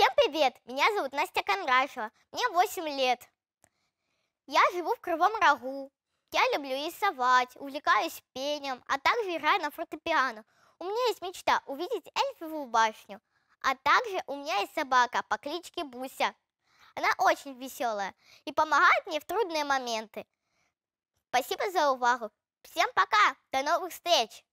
Всем привет! Меня зовут Настя Кондратьева. Мне 8 лет. Я живу в Кровом Рогу. Я люблю рисовать, увлекаюсь пением, а также играю на фортепиано. У меня есть мечта увидеть Эльфовую башню. А также у меня есть собака по кличке Буся. Она очень веселая и помогает мне в трудные моменты. Спасибо за увагу. Всем пока. До новых встреч.